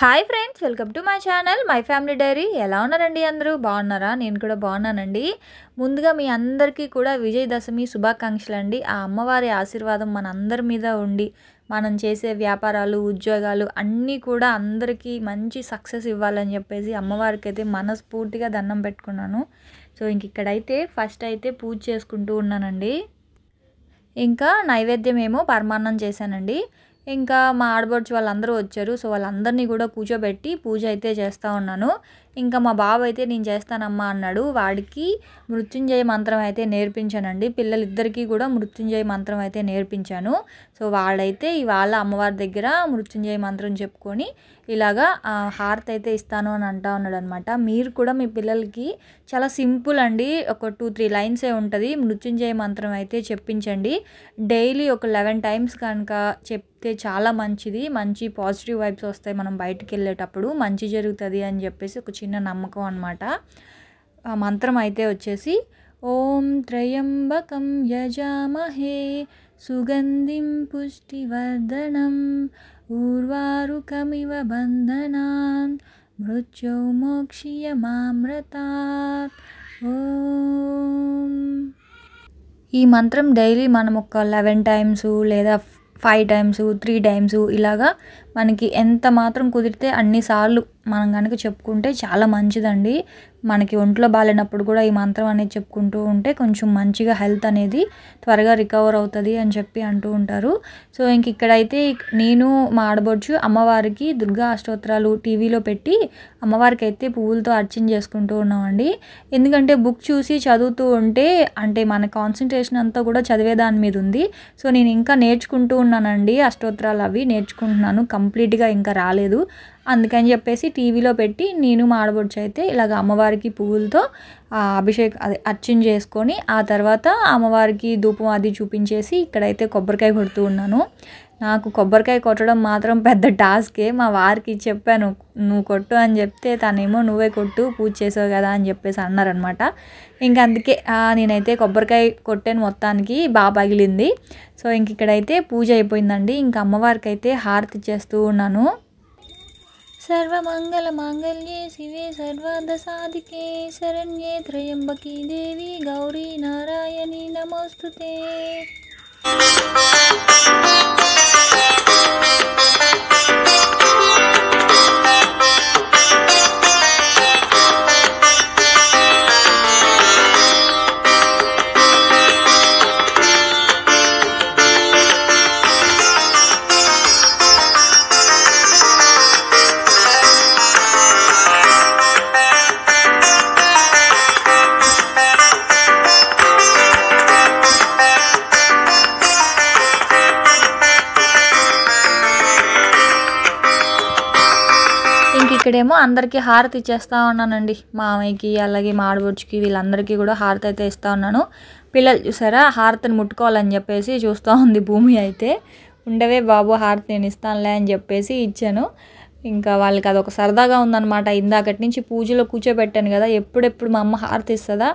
Hi friends welcome to my channel my family diary ఎలా ఉన్నారండి అందరూ బాగున్నారా నేను కూడా బాగున్నానండి ముందుగా మీ అందరికీ కూడా విజయదశమి శుభాకాంక్షలు అండి ఆ అమ్మవారి ఆశీర్వాదం మన అందరి మీద ఉండి మనం చేసే వ్యాపారాలు ఉద్యోగాలు అన్నీ కూడా అందరికీ మంచి సక్సెస్ ఇవ్వాలని చెప్పేసి అమ్మవారికి అయితే మనస్ఫూర్తిగా దండం పెట్టుకున్నాను సో ఇంక ఇక్కడైతే ఫస్ట్ అయితే పూజ చేసుకుంటూ ఉన్నానండి ఇంకా నైవేద్యం ఏమో పరమాన్నం చేశానండి ఇంకా మా ఆడబడుచు వాళ్ళందరూ వచ్చారు సో వాళ్ళందరినీ కూడా కూర్చోబెట్టి పూజ అయితే చేస్తూ ఉన్నాను ఇంకా మా బాబు అయితే నేను చేస్తానమ్మా అన్నాడు వాడికి మృత్యుంజయ మంత్రం అయితే నేర్పించానండి పిల్లలిద్దరికీ కూడా మృత్యుంజయ మంత్రం అయితే నేర్పించాను సో వాడైతే ఇవాళ అమ్మవారి దగ్గర మృత్యుంజయ మంత్రం చెప్పుకొని ఇలాగా హార్త్ అయితే ఇస్తాను అని అంటా ఉన్నాడు అనమాట మీరు కూడా మీ పిల్లలకి చాలా సింపుల్ అండి ఒక టూ త్రీ లైన్సే ఉంటుంది మృత్యుంజయ మంత్రం అయితే చెప్పించండి డైలీ ఒక లెవెన్ టైమ్స్ కనుక చెప్తే చాలా మంచిది మంచి పాజిటివ్ వైబ్స్ వస్తాయి మనం బయటకు వెళ్ళేటప్పుడు మంచి జరుగుతుంది అని చెప్పేసి ఒక చిన్న చిన్న నమ్మకం అనమాట ఆ మంత్రం అయితే వచ్చేసి ఓం త్రయంబకం యజామహే సుగంధిం పుష్టివర్ధనం ఊర్వారుకమివ బంధనాన్ మృత్యో మోక్షియ మామ్రత ఓం ఈ మంత్రం డైలీ మనం ఒక లెవెన్ టైమ్స్ లేదా ఫైవ్ టైమ్స్ త్రీ టైమ్స్ ఇలాగా మనకి ఎంత మాత్రం కుదిరితే అన్నిసార్లు మనం కనుక చెప్పుకుంటే చాలా మంచిదండి మనకి ఒంట్లో బాగాలేనప్పుడు కూడా ఈ మంత్రం అనేది చెప్పుకుంటూ ఉంటే కొంచెం మంచిగా హెల్త్ అనేది త్వరగా రికవర్ అవుతుంది అని చెప్పి అంటూ ఉంటారు సో ఇంక ఇక్కడైతే నేను మా ఆడబొచ్చు అమ్మవారికి దుర్గా అష్టోత్తరాలు టీవీలో పెట్టి అమ్మవారికి అయితే పువ్వులతో అర్చన చేసుకుంటూ ఉన్నామండి ఎందుకంటే బుక్ చూసి చదువుతూ ఉంటే అంటే మన కాన్సన్ట్రేషన్ అంతా కూడా చదివే దాని మీద ఉంది సో నేను ఇంకా నేర్చుకుంటూ ఉన్నానండి అష్టోత్తరాలు అవి నేర్చుకుంటున్నాను కం కంప్లీట్గా ఇంకా రాలేదు అందుకని చెప్పేసి టీవీలో పెట్టి నేను మాడబొడ్చి అయితే ఇలాగ అమ్మవారికి పువ్వులతో అభిషేక్ అది అర్చన చేసుకొని ఆ తర్వాత అమ్మవారికి ధూపం అది చూపించేసి ఇక్కడైతే కొబ్బరికాయ కొడుతూ ఉన్నాను నాకు కొబ్బరికాయ కొట్టడం మాత్రం పెద్ద టాస్కే మా వారికి చెప్పాను నువ్వు కొట్టు అని చెప్తే తనేమో నువ్వే కొట్టు పూజ చేసావు కదా అని చెప్పేసి అన్నారనమాట ఇంక అందుకే నేనైతే కొబ్బరికాయ కొట్టాను మొత్తానికి బాగా పగిలింది సో ఇంక ఇక్కడైతే పూజ అయిపోయిందండి ఇంక అమ్మవారికి అయితే హారతి చేస్తూ ఉన్నాను सर्वमङ्गलमाङ्गल्ये शिवे सर्वार्थसाधिके शरण्ये त्र्यम्बकी देवी गौरी नारायणी नमोऽस्तु ते Thank you. ఇక్కడేమో అందరికీ హారతి ఇచ్చేస్తూ ఉన్నానండి మామయ్యకి అలాగే మా వీళ్ళందరికీ కూడా హారతి అయితే ఇస్తూ ఉన్నాను పిల్లలు చూసారా హారతిని ముట్టుకోవాలని చెప్పేసి చూస్తూ ఉంది భూమి అయితే ఉండవే బాబు హారతి నేను ఇస్తానులే అని చెప్పేసి ఇచ్చాను ఇంకా వాళ్ళకి అదొక సరదాగా ఉందన్నమాట ఇందాకటి నుంచి పూజలో కూర్చోబెట్టాను కదా ఎప్పుడెప్పుడు మా అమ్మ హారతి ఇస్తుందా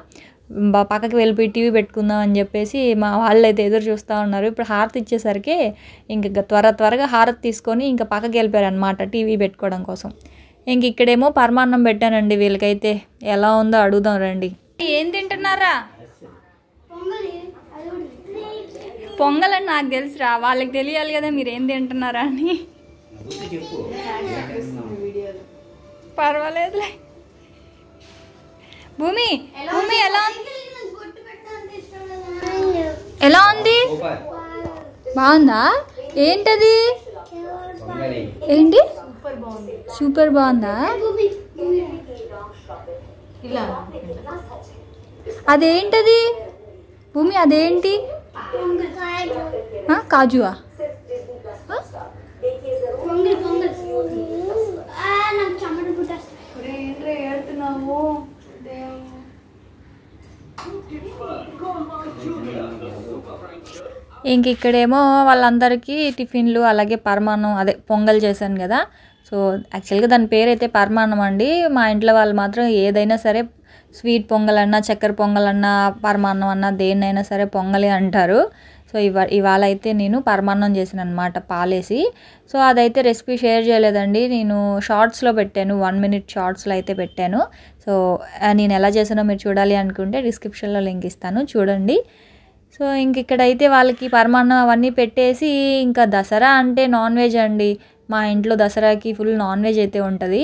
పక్కకి వెళ్ళిపోయి టీవీ పెట్టుకుందాం అని చెప్పేసి మా వాళ్ళు అయితే ఎదురు చూస్తూ ఉన్నారు ఇప్పుడు హారతి ఇచ్చేసరికి ఇంకా త్వర త్వరగా హారతి తీసుకొని ఇంకా పక్కకి వెళ్ళిపోయారు అనమాట టీవీ పెట్టుకోవడం కోసం ఇంక ఇక్కడేమో పరమాన్నం పెట్టానండి వీళ్ళకైతే ఎలా ఉందో అడుగుదాం రండి ఏం తింటున్నారా పొంగల్ అని నాకు తెలుసురా వాళ్ళకి తెలియాలి కదా మీరు ఏం తింటున్నారా అని పర్వాలేదులే భూమి భూమి ఎలా ఉంది ఎలా ఉంది బాగుందా ఏంటది ఏంటి సూపర్ బాగుందా అదేంటది భూమి అదేంటి కాజువా ఇంక ఇక్కడేమో వాళ్ళందరికీ టిఫిన్లు అలాగే పరమాన్నం అదే పొంగల్ చేశాను కదా సో యాక్చువల్గా దాని పేరైతే పరమాన్నం అండి మా ఇంట్లో వాళ్ళు మాత్రం ఏదైనా సరే స్వీట్ పొంగలన్నా చక్కెర పొంగలన్నా పరమాన్నం అన్నా దేన్నైనా సరే పొంగలి అంటారు సో ఇవా ఇవాళ అయితే నేను పరమాన్నం చేసిన అనమాట పాలేసి సో అదైతే రెసిపీ షేర్ చేయలేదండి నేను షార్ట్స్లో పెట్టాను వన్ మినిట్ షార్ట్స్లో అయితే పెట్టాను సో నేను ఎలా చేసానో మీరు చూడాలి అనుకుంటే డిస్క్రిప్షన్లో లింక్ ఇస్తాను చూడండి సో ఇంక ఇక్కడైతే వాళ్ళకి పరమాన్నం అవన్నీ పెట్టేసి ఇంకా దసరా అంటే నాన్ వెజ్ అండి మా ఇంట్లో దసరాకి ఫుల్ నాన్ వెజ్ అయితే ఉంటుంది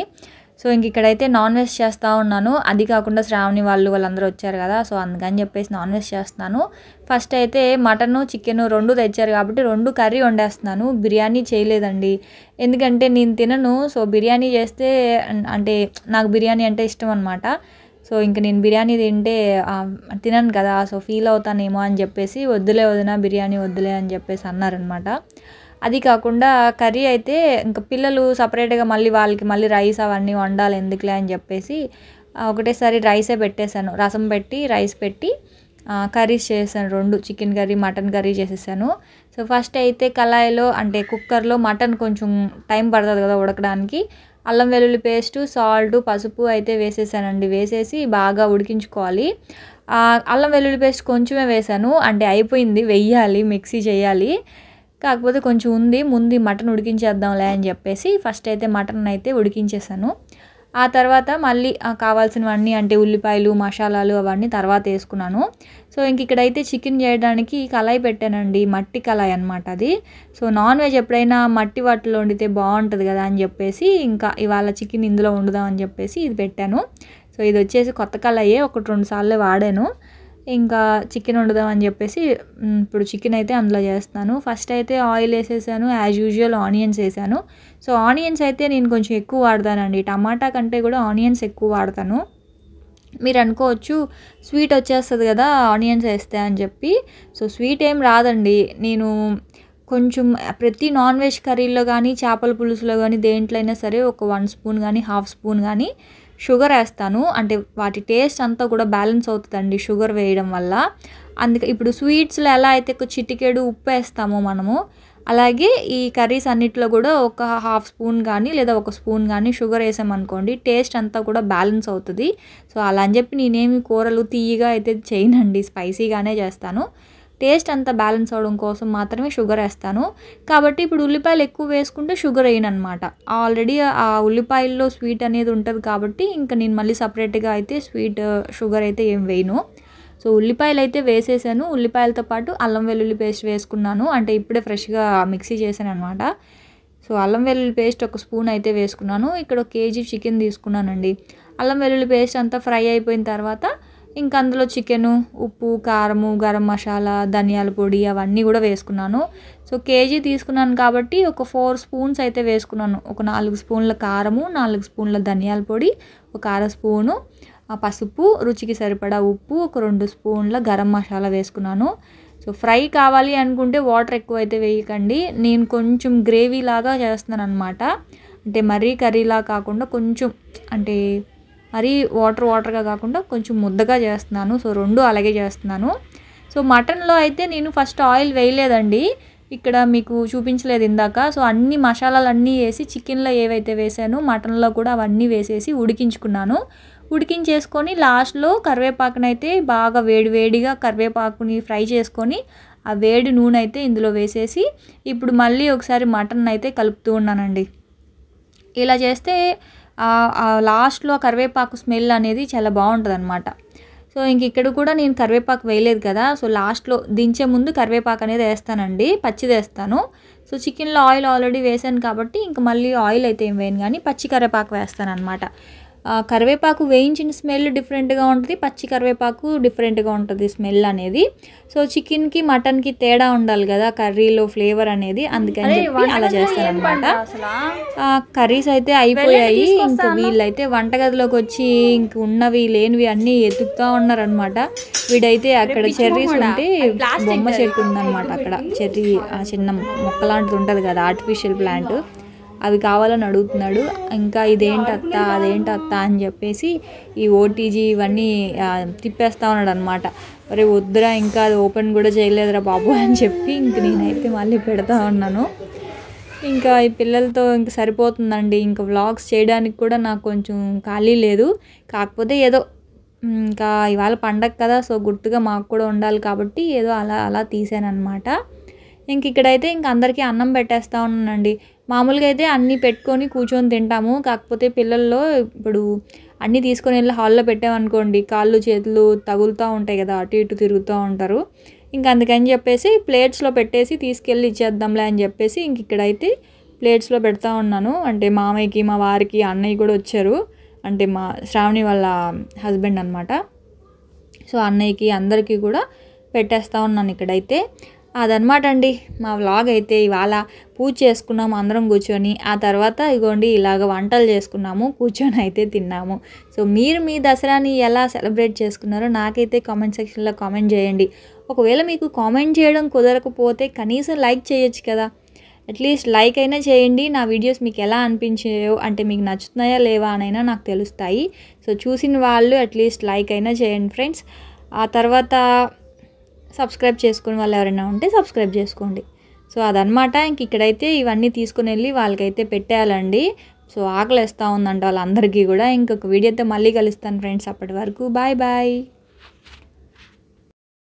సో ఇంక ఇక్కడైతే నాన్ వెజ్ చేస్తూ ఉన్నాను అది కాకుండా శ్రావణి వాళ్ళు వాళ్ళందరూ వచ్చారు కదా సో అందుకని చెప్పేసి నాన్ వెజ్ చేస్తున్నాను ఫస్ట్ అయితే మటను చికెన్ రెండు తెచ్చారు కాబట్టి రెండు కర్రీ వండేస్తున్నాను బిర్యానీ చేయలేదండి ఎందుకంటే నేను తినను సో బిర్యానీ చేస్తే అంటే నాకు బిర్యానీ అంటే ఇష్టం అనమాట సో ఇంక నేను బిర్యానీ తింటే తినను కదా సో ఫీల్ అవుతానేమో అని చెప్పేసి వద్దులే వదిన బిర్యానీ వద్దులే అని చెప్పేసి అన్నారనమాట అది కాకుండా కర్రీ అయితే ఇంకా పిల్లలు సపరేట్గా మళ్ళీ వాళ్ళకి మళ్ళీ రైస్ అవన్నీ వండాలి ఎందుకులే అని చెప్పేసి ఒకటేసారి రైసే పెట్టేశాను రసం పెట్టి రైస్ పెట్టి కర్రీస్ చేశాను రెండు చికెన్ కర్రీ మటన్ కర్రీ చేసేసాను సో ఫస్ట్ అయితే కళాయిలో అంటే కుక్కర్లో మటన్ కొంచెం టైం పడుతుంది కదా ఉడకడానికి అల్లం వెల్లుల్లి పేస్టు సాల్ట్ పసుపు అయితే వేసేసానండి వేసేసి బాగా ఉడికించుకోవాలి అల్లం వెల్లుల్లి పేస్ట్ కొంచెమే వేసాను అంటే అయిపోయింది వెయ్యాలి మిక్సీ చేయాలి కాకపోతే కొంచెం ఉంది ముందు మటన్ ఉడికించేద్దాంలే అని చెప్పేసి ఫస్ట్ అయితే మటన్ అయితే ఉడికించేసాను ఆ తర్వాత మళ్ళీ కావాల్సినవన్నీ అంటే ఉల్లిపాయలు మసాలాలు అవన్నీ తర్వాత వేసుకున్నాను సో ఇంక ఇక్కడైతే చికెన్ చేయడానికి కళాయి పెట్టానండి మట్టి కళాయి అనమాట అది సో నాన్ వెజ్ ఎప్పుడైనా మట్టి వాటిలో వండితే బాగుంటుంది కదా అని చెప్పేసి ఇంకా ఇవాళ చికెన్ ఇందులో వండుదాం అని చెప్పేసి ఇది పెట్టాను సో ఇది వచ్చేసి కొత్త కళాయే ఒకటి రెండు సార్లు వాడాను ఇంకా చికెన్ వండుదామని చెప్పేసి ఇప్పుడు చికెన్ అయితే అందులో చేస్తాను ఫస్ట్ అయితే ఆయిల్ వేసేసాను యాజ్ యూజువల్ ఆనియన్స్ వేసాను సో ఆనియన్స్ అయితే నేను కొంచెం ఎక్కువ వాడతానండి టమాటా కంటే కూడా ఆనియన్స్ ఎక్కువ వాడతాను మీరు అనుకోవచ్చు స్వీట్ వచ్చేస్తుంది కదా ఆనియన్స్ వేస్తే అని చెప్పి సో స్వీట్ ఏం రాదండి నేను కొంచెం ప్రతి నాన్ వెజ్ కర్రీలో కానీ చేపల పులుసులో కానీ దేంట్లో అయినా సరే ఒక వన్ స్పూన్ కానీ హాఫ్ స్పూన్ కానీ షుగర్ వేస్తాను అంటే వాటి టేస్ట్ అంతా కూడా బ్యాలెన్స్ అవుతుందండి షుగర్ వేయడం వల్ల అందుకే ఇప్పుడు స్వీట్స్లో ఎలా అయితే ఒక చిటికేడు ఉప్పు వేస్తామో మనము అలాగే ఈ కర్రీస్ అన్నిట్లో కూడా ఒక హాఫ్ స్పూన్ కానీ లేదా ఒక స్పూన్ కానీ షుగర్ వేసామనుకోండి టేస్ట్ అంతా కూడా బ్యాలెన్స్ అవుతుంది సో అలా అని చెప్పి నేనేమి కూరలు తీయగా అయితే చేయనండి స్పైసీగానే చేస్తాను టేస్ట్ అంత బ్యాలెన్స్ అవడం కోసం మాత్రమే షుగర్ వేస్తాను కాబట్టి ఇప్పుడు ఉల్లిపాయలు ఎక్కువ వేసుకుంటే షుగర్ వేయనమాట ఆల్రెడీ ఆ ఉల్లిపాయల్లో స్వీట్ అనేది ఉంటుంది కాబట్టి ఇంకా నేను మళ్ళీ సపరేట్గా అయితే స్వీట్ షుగర్ అయితే ఏం వేయను సో ఉల్లిపాయలు అయితే వేసేసాను ఉల్లిపాయలతో పాటు అల్లం వెల్లుల్లి పేస్ట్ వేసుకున్నాను అంటే ఇప్పుడే ఫ్రెష్గా మిక్సీ చేశాను అనమాట సో అల్లం వెల్లుల్లి పేస్ట్ ఒక స్పూన్ అయితే వేసుకున్నాను ఇక్కడ ఒక కేజీ చికెన్ తీసుకున్నానండి అల్లం వెల్లుల్లి పేస్ట్ అంతా ఫ్రై అయిపోయిన తర్వాత ఇంకా అందులో చికెను ఉప్పు కారము గరం మసాలా ధనియాల పొడి అవన్నీ కూడా వేసుకున్నాను సో కేజీ తీసుకున్నాను కాబట్టి ఒక ఫోర్ స్పూన్స్ అయితే వేసుకున్నాను ఒక నాలుగు స్పూన్ల కారము నాలుగు స్పూన్ల ధనియాల పొడి ఒక అర స్పూను పసుపు రుచికి సరిపడా ఉప్పు ఒక రెండు స్పూన్ల గరం మసాలా వేసుకున్నాను సో ఫ్రై కావాలి అనుకుంటే వాటర్ ఎక్కువ అయితే వేయకండి నేను కొంచెం గ్రేవీ లాగా చేస్తున్నాను అనమాట అంటే మరీ కర్రీలా కాకుండా కొంచెం అంటే మరీ వాటర్ వాటర్గా కాకుండా కొంచెం ముద్దగా చేస్తున్నాను సో రెండు అలాగే చేస్తున్నాను సో మటన్లో అయితే నేను ఫస్ట్ ఆయిల్ వేయలేదండి ఇక్కడ మీకు చూపించలేదు ఇందాక సో అన్ని మసాలాలు అన్నీ వేసి చికెన్లో ఏవైతే వేసానో మటన్లో కూడా అవన్నీ వేసేసి ఉడికించుకున్నాను ఉడికించేసుకొని లాస్ట్లో కరివేపాకునైతే బాగా వేడివేడిగా కరివేపాకుని ఫ్రై చేసుకొని ఆ వేడి నూనె అయితే ఇందులో వేసేసి ఇప్పుడు మళ్ళీ ఒకసారి మటన్ అయితే కలుపుతూ ఉన్నానండి ఇలా చేస్తే లాస్ట్లో కరివేపాకు స్మెల్ అనేది చాలా బాగుంటుంది అనమాట సో ఇంక ఇక్కడ కూడా నేను కరివేపాకు వేయలేదు కదా సో లాస్ట్లో దించే ముందు కరివేపాకు అనేది వేస్తానండి పచ్చిది వేస్తాను సో చికెన్లో ఆయిల్ ఆల్రెడీ వేసాను కాబట్టి ఇంక మళ్ళీ ఆయిల్ అయితే ఏం వేయను కానీ పచ్చి కరివేపాకు వేస్తాను అనమాట కరివేపాకు వేయించిన స్మెల్ డిఫరెంట్గా ఉంటుంది పచ్చి కరివేపాకు డిఫరెంట్గా ఉంటుంది స్మెల్ అనేది సో చికెన్కి మటన్కి తేడా ఉండాలి కదా కర్రీలో ఫ్లేవర్ అనేది అందుకని అలా అలా చేస్తారనమాట కర్రీస్ అయితే అయిపోయాయి ఇంక వీళ్ళైతే వంటగదిలోకి వచ్చి ఇంక ఉన్నవి లేనివి అన్నీ ఎతుకుతా ఉన్నారనమాట వీడైతే అక్కడ చెర్రీస్ ఉంటే బొమ్మ చెట్టు ఉందనమాట అక్కడ చెర్రీ చిన్న మొక్క లాంటిది ఉంటుంది కదా ఆర్టిఫిషియల్ ప్లాంట్ అవి కావాలని అడుగుతున్నాడు ఇంకా ఇదేంటి అత్త అదేంటి అత్త అని చెప్పేసి ఈ ఓటీజీ ఇవన్నీ తిప్పేస్తా ఉన్నాడు అనమాట మరి వద్దురా ఇంకా అది ఓపెన్ కూడా చేయలేదురా బాబు అని చెప్పి ఇంక నేనైతే మళ్ళీ పెడతా ఉన్నాను ఇంకా ఈ పిల్లలతో ఇంక సరిపోతుందండి ఇంకా వ్లాగ్స్ చేయడానికి కూడా నాకు కొంచెం ఖాళీ లేదు కాకపోతే ఏదో ఇంకా ఇవాళ పండగ కదా సో గుర్తుగా మాకు కూడా ఉండాలి కాబట్టి ఏదో అలా అలా తీసాను అనమాట ఇంక ఇక్కడైతే ఇంక అందరికీ అన్నం పెట్టేస్తా ఉన్నానండి మామూలుగా అయితే అన్నీ పెట్టుకొని కూర్చొని తింటాము కాకపోతే పిల్లల్లో ఇప్పుడు అన్నీ తీసుకొని వెళ్ళి హాల్లో పెట్టామనుకోండి కాళ్ళు చేతులు తగులుతూ ఉంటాయి కదా అటు ఇటు తిరుగుతూ ఉంటారు ఇంకా అందుకని చెప్పేసి ప్లేట్స్లో పెట్టేసి తీసుకెళ్ళి ఇచ్చేద్దాంలే అని చెప్పేసి ఇంక ఇక్కడైతే ప్లేట్స్లో పెడతా ఉన్నాను అంటే మామయ్యకి మా వారికి అన్నయ్య కూడా వచ్చారు అంటే మా శ్రావణి వాళ్ళ హస్బెండ్ అనమాట సో అన్నయ్యకి అందరికీ కూడా పెట్టేస్తూ ఉన్నాను ఇక్కడైతే అదనమాట అండి మా వ్లాగ్ అయితే ఇవాళ పూజ చేసుకున్నాము అందరం కూర్చొని ఆ తర్వాత ఇగోండి ఇలాగ వంటలు చేసుకున్నాము కూర్చొని అయితే తిన్నాము సో మీరు మీ దసరాని ఎలా సెలబ్రేట్ చేసుకున్నారో నాకైతే కామెంట్ సెక్షన్లో కామెంట్ చేయండి ఒకవేళ మీకు కామెంట్ చేయడం కుదరకపోతే కనీసం లైక్ చేయొచ్చు కదా అట్లీస్ట్ లైక్ అయినా చేయండి నా వీడియోస్ మీకు ఎలా అనిపించాయో అంటే మీకు నచ్చుతున్నాయా లేవా అనైనా నాకు తెలుస్తాయి సో చూసిన వాళ్ళు అట్లీస్ట్ లైక్ అయినా చేయండి ఫ్రెండ్స్ ఆ తర్వాత సబ్స్క్రైబ్ చేసుకుని వాళ్ళు ఎవరైనా ఉంటే సబ్స్క్రైబ్ చేసుకోండి సో అదనమాట ఇంక ఇక్కడైతే ఇవన్నీ తీసుకుని వెళ్ళి వాళ్ళకైతే పెట్టేయాలండి సో ఆకలి వేస్తూ ఉందంట వాళ్ళందరికీ కూడా ఇంకొక వీడియోతో మళ్ళీ కలుస్తాను ఫ్రెండ్స్ అప్పటి వరకు బాయ్ బాయ్